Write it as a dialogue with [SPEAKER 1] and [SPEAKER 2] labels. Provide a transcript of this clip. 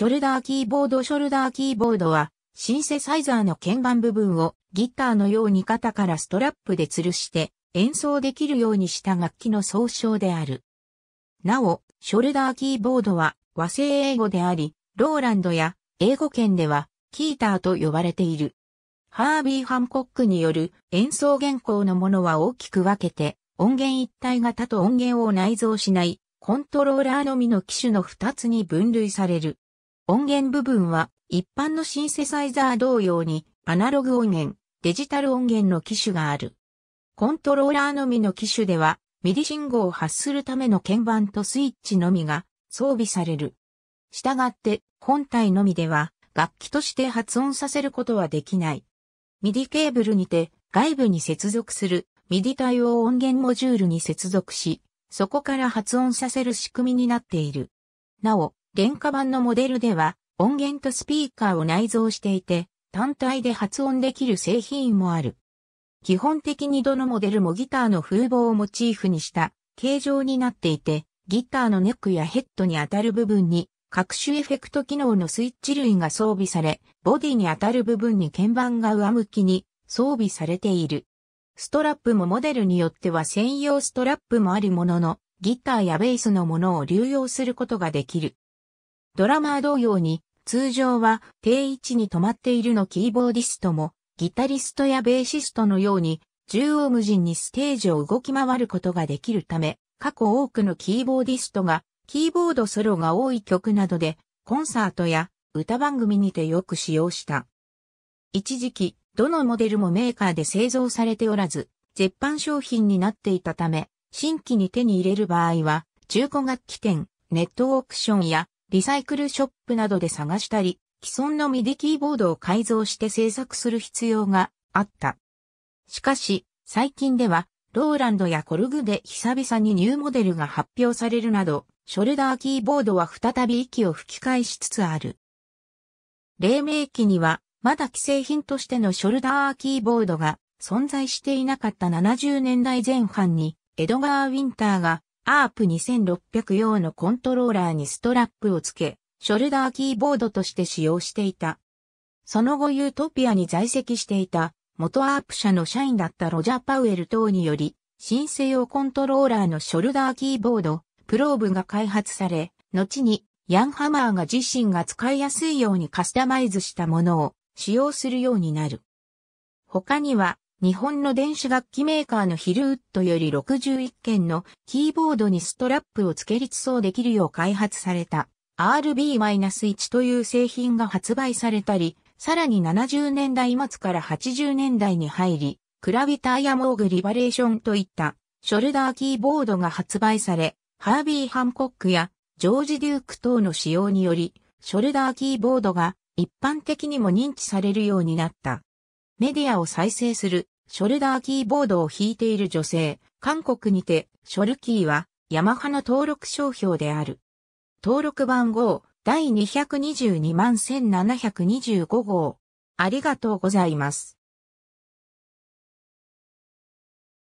[SPEAKER 1] ショルダーキーボードショルダーキーボードは、シンセサイザーの鍵盤部分をギターのように肩からストラップで吊るして演奏できるようにした楽器の総称である。なお、ショルダーキーボードは和製英語であり、ローランドや英語圏ではキーターと呼ばれている。ハービー・ハンコックによる演奏原稿のものは大きく分けて音源一体型と音源を内蔵しないコントローラーのみの機種の2つに分類される。音源部分は一般のシンセサイザー同様にアナログ音源、デジタル音源の機種がある。コントローラーのみの機種では、ミディ信号を発するための鍵盤とスイッチのみが装備される。したがって、本体のみでは楽器として発音させることはできない。ミディケーブルにて外部に接続するミディ対応音源モジュールに接続し、そこから発音させる仕組みになっている。なお、廉価版のモデルでは、音源とスピーカーを内蔵していて、単体で発音できる製品もある。基本的にどのモデルもギターの風貌をモチーフにした形状になっていて、ギターのネックやヘッドに当たる部分に各種エフェクト機能のスイッチ類が装備され、ボディに当たる部分に鍵盤が上向きに装備されている。ストラップもモデルによっては専用ストラップもあるものの、ギターやベースのものを流用することができる。ドラマー同様に、通常は定位置に止まっているのキーボーディストも、ギタリストやベーシストのように、縦横無尽にステージを動き回ることができるため、過去多くのキーボーディストが、キーボードソロが多い曲などで、コンサートや歌番組にてよく使用した。一時期、どのモデルもメーカーで製造されておらず、絶版商品になっていたため、新規に手に入れる場合は、中古楽器店、ネットオークションやリサイクルショップなどで探したり、既存のミディキーボードを改造して制作する必要があった。しかし、最近では、ローランドやコルグで久々にニューモデルが発表されるなど、ショルダーキーボードは再び息を吹き返しつつある。黎明期には、まだ既製品としてのショルダーキーボードが存在していなかった70年代前半に、エドガー・ウィンターがアープ2600用のコントローラーにストラップをつけ、ショルダーキーボードとして使用していた。その後ユートピアに在籍していた、元アープ社の社員だったロジャー・パウエル等により、新生用コントローラーのショルダーキーボード、プローブが開発され、後にヤンハマーが自身が使いやすいようにカスタマイズしたものを使用するようになる。他には日本の電子楽器メーカーのヒルウッドより61件のキーボードにストラップを付け立そうできるよう開発された RB-1 という製品が発売されたり、さらに70年代末から80年代に入り、クラビターやモーグリバレーションといったショルダーキーボードが発売され、ハービー・ハンコックやジョージ・デューク等の使用により、ショルダーキーボードが一般的にも認知されるようになった。メディアを再生する、ショルダーキーボードを弾いている女性、韓国にて、ショルキーは、ヤマハの登録商標である。登録番号、第222万1725号。ありがとうございます。